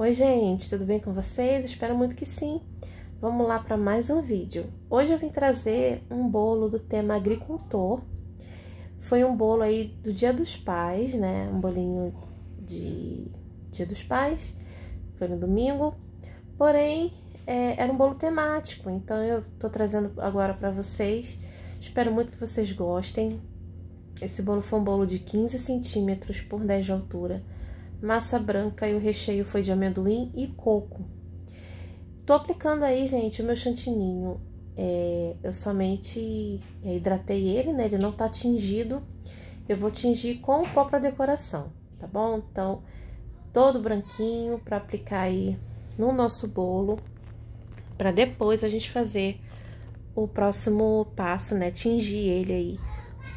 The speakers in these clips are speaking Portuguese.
Oi, gente, tudo bem com vocês? Espero muito que sim. Vamos lá para mais um vídeo. Hoje eu vim trazer um bolo do tema agricultor. Foi um bolo aí do Dia dos Pais, né? Um bolinho de Dia dos Pais. Foi no domingo. Porém, é, era um bolo temático, então eu tô trazendo agora para vocês. Espero muito que vocês gostem. Esse bolo foi um bolo de 15 centímetros por 10 de altura massa branca e o recheio foi de amendoim e coco. Tô aplicando aí, gente, o meu chantininho. É, eu somente é, hidratei ele, né? Ele não tá tingido. Eu vou tingir com o pó para decoração, tá bom? Então, todo branquinho para aplicar aí no nosso bolo, para depois a gente fazer o próximo passo, né? Tingir ele aí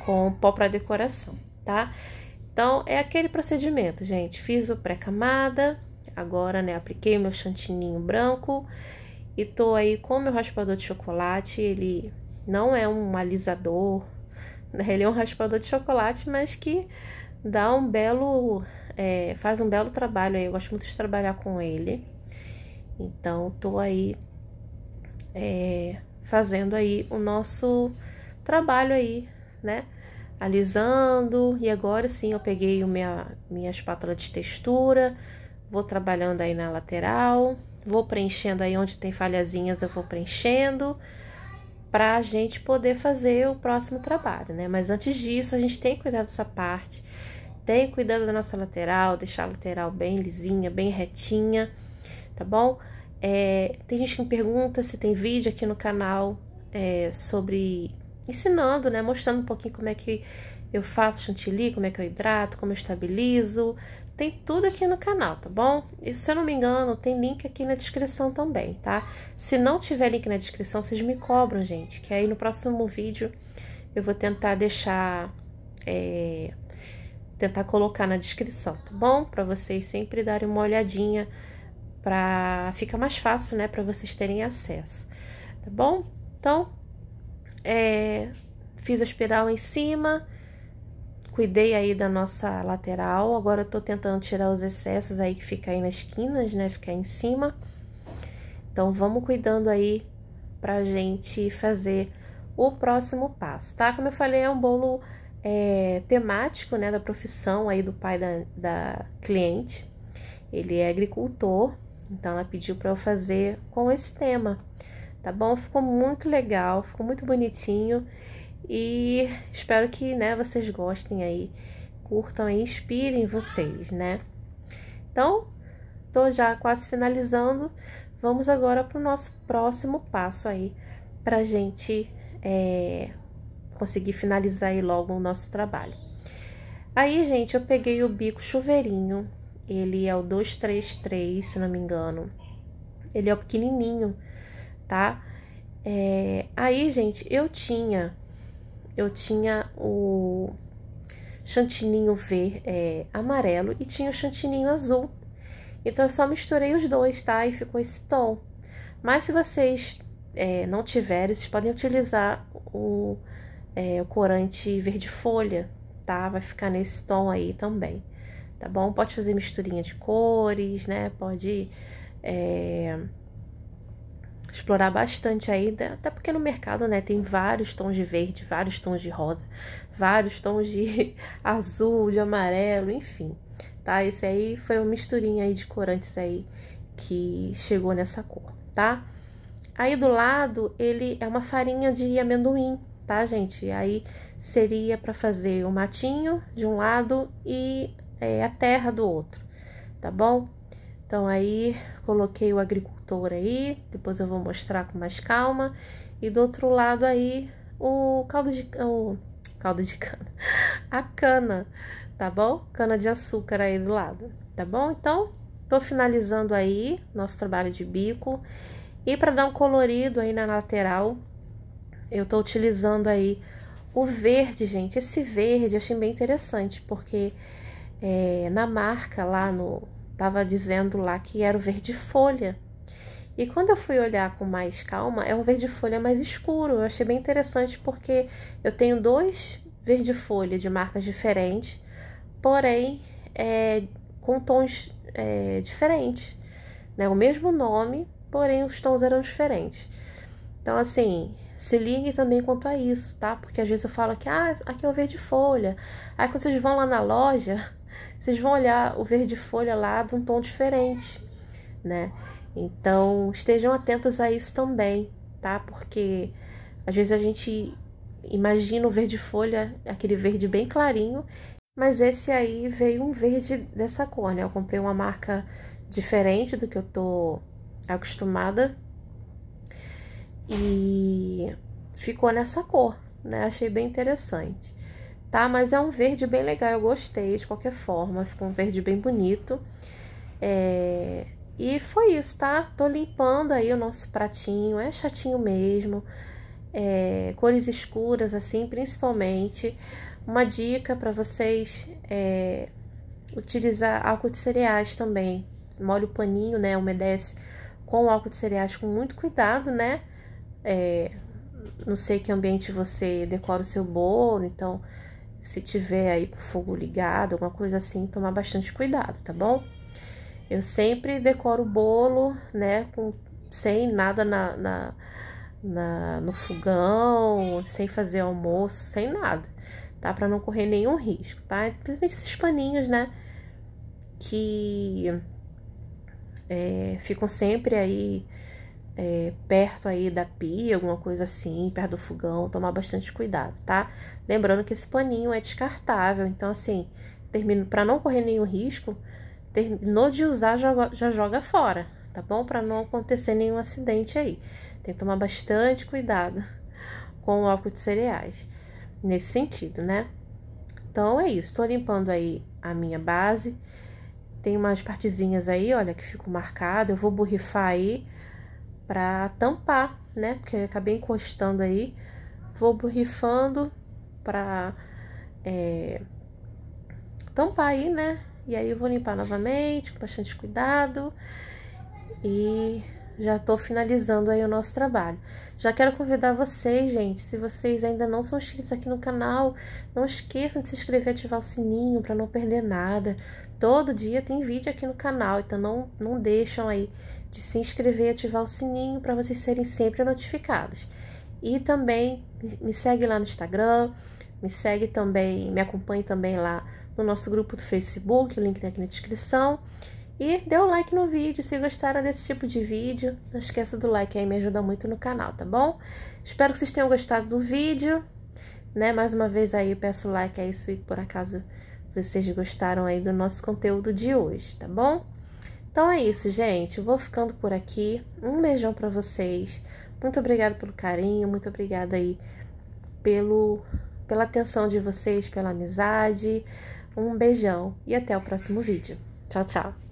com pó para decoração, tá? Então, é aquele procedimento, gente. Fiz o pré-camada, agora, né, apliquei o meu chantininho branco e tô aí com o meu raspador de chocolate. Ele não é um alisador, né? Ele é um raspador de chocolate, mas que dá um belo... É, faz um belo trabalho aí. Eu gosto muito de trabalhar com ele. Então, tô aí é, fazendo aí o nosso trabalho aí, né? alisando. E agora sim eu peguei minha, minha espátula de textura, vou trabalhando aí na lateral, vou preenchendo aí onde tem falhazinhas, eu vou preenchendo para a gente poder fazer o próximo trabalho, né? Mas antes disso, a gente tem que cuidar dessa parte, tem que cuidar da nossa lateral, deixar a lateral bem lisinha, bem retinha, tá bom? É, tem gente que me pergunta se tem vídeo aqui no canal é, sobre ensinando, né? Mostrando um pouquinho como é que eu faço chantilly, como é que eu hidrato, como eu estabilizo. Tem tudo aqui no canal, tá bom? E se eu não me engano, tem link aqui na descrição também, tá? Se não tiver link na descrição, vocês me cobram, gente. Que aí no próximo vídeo eu vou tentar deixar... É, tentar colocar na descrição, tá bom? Pra vocês sempre darem uma olhadinha pra... Fica mais fácil, né? Pra vocês terem acesso, tá bom? Então, é, fiz a espiral em cima, cuidei aí da nossa lateral, agora eu tô tentando tirar os excessos aí que fica aí nas esquinas, né, Ficar em cima. Então, vamos cuidando aí pra gente fazer o próximo passo, tá? Como eu falei, é um bolo é, temático, né, da profissão aí do pai da, da cliente. Ele é agricultor, então ela pediu para eu fazer com esse tema tá bom? Ficou muito legal, ficou muito bonitinho e espero que, né, vocês gostem aí, curtam e inspirem vocês, né? Então, tô já quase finalizando. Vamos agora pro nosso próximo passo aí, pra gente é, conseguir finalizar aí logo o nosso trabalho. Aí, gente, eu peguei o bico chuveirinho, ele é o 233, se não me engano. Ele é o pequenininho, tá? É, aí, gente, eu tinha, eu tinha o chantininho ver, é, amarelo e tinha o chantininho azul. Então, eu só misturei os dois, tá? E ficou esse tom. Mas se vocês é, não tiverem, vocês podem utilizar o, é, o corante verde folha, tá? Vai ficar nesse tom aí também, tá bom? Pode fazer misturinha de cores, né? Pode... É, explorar bastante aí, até porque no mercado, né, tem vários tons de verde, vários tons de rosa, vários tons de azul, de amarelo, enfim, tá? Esse aí foi uma misturinha aí de corantes aí que chegou nessa cor, tá? Aí do lado, ele é uma farinha de amendoim, tá, gente? Aí seria para fazer o matinho de um lado e é, a terra do outro, tá bom? Então, aí coloquei o agricultor aí, depois eu vou mostrar com mais calma. E do outro lado aí, o caldo de... O caldo de cana. A cana, tá bom? Cana de açúcar aí do lado, tá bom? Então, tô finalizando aí nosso trabalho de bico. E para dar um colorido aí na lateral, eu tô utilizando aí o verde, gente. Esse verde eu achei bem interessante, porque é, na marca lá no, estava dizendo lá que era o verde folha. E quando eu fui olhar com mais calma, é um verde folha mais escuro. Eu achei bem interessante porque eu tenho dois verde folha de marcas diferentes, porém é, com tons é, diferentes. Né? O mesmo nome, porém os tons eram diferentes. Então, assim, se ligue também quanto a isso, tá? Porque às vezes eu falo que ah, aqui é o verde folha. Aí quando vocês vão lá na loja, vocês vão olhar o verde folha lá de um tom diferente, né? Então estejam atentos a isso também, tá? Porque às vezes a gente imagina o verde folha, aquele verde bem clarinho, mas esse aí veio um verde dessa cor, né? Eu comprei uma marca diferente do que eu tô acostumada e ficou nessa cor, né? Achei bem interessante tá? Mas é um verde bem legal, eu gostei de qualquer forma, ficou um verde bem bonito. É... E foi isso, tá? Tô limpando aí o nosso pratinho, é chatinho mesmo, é... cores escuras assim, principalmente. Uma dica para vocês é utilizar álcool de cereais também. Molha o paninho, né? Umedece com álcool de cereais com muito cuidado, né? É... Não sei que ambiente você decora o seu bolo, então se tiver aí com o fogo ligado, alguma coisa assim, tomar bastante cuidado, tá bom? Eu sempre decoro o bolo, né, com, sem nada na, na, na, no fogão, sem fazer almoço, sem nada, tá? Pra não correr nenhum risco, tá? Principalmente esses paninhos, né, que é, ficam sempre aí é, perto aí da pia, alguma coisa assim, perto do fogão, tomar bastante cuidado, tá? Lembrando que esse paninho é descartável, então assim, termino para não correr nenhum risco, terminou de usar já, já joga fora, tá bom? Para não acontecer nenhum acidente aí. Tem que tomar bastante cuidado com o álcool de cereais nesse sentido, né? Então é isso, tô limpando aí a minha base. Tem umas partezinhas aí, olha, que ficou marcado. Eu vou borrifar aí para tampar, né? Porque eu acabei encostando aí. Vou borrifando para é, tampar aí, né? E aí eu vou limpar novamente, com bastante cuidado. E já tô finalizando aí o nosso trabalho. Já quero convidar vocês, gente, se vocês ainda não são inscritos aqui no canal, não esqueçam de se inscrever e ativar o sininho para não perder nada. Todo dia tem vídeo aqui no canal, então não, não deixam aí de se inscrever e ativar o sininho para vocês serem sempre notificados. E também me segue lá no Instagram, me segue também, me acompanhe também lá no nosso grupo do Facebook, o link tá aqui na descrição. E dê o um like no vídeo se gostaram desse tipo de vídeo. Não esqueça do like aí, me ajuda muito no canal, tá bom? Espero que vocês tenham gostado do vídeo, né? Mais uma vez aí, peço like aí se por acaso vocês gostaram aí do nosso conteúdo de hoje, tá bom? Então é isso, gente. vou ficando por aqui. Um beijão para vocês. Muito obrigada pelo carinho, muito obrigada aí pelo pela atenção de vocês, pela amizade. Um beijão e até o próximo vídeo. Tchau, tchau.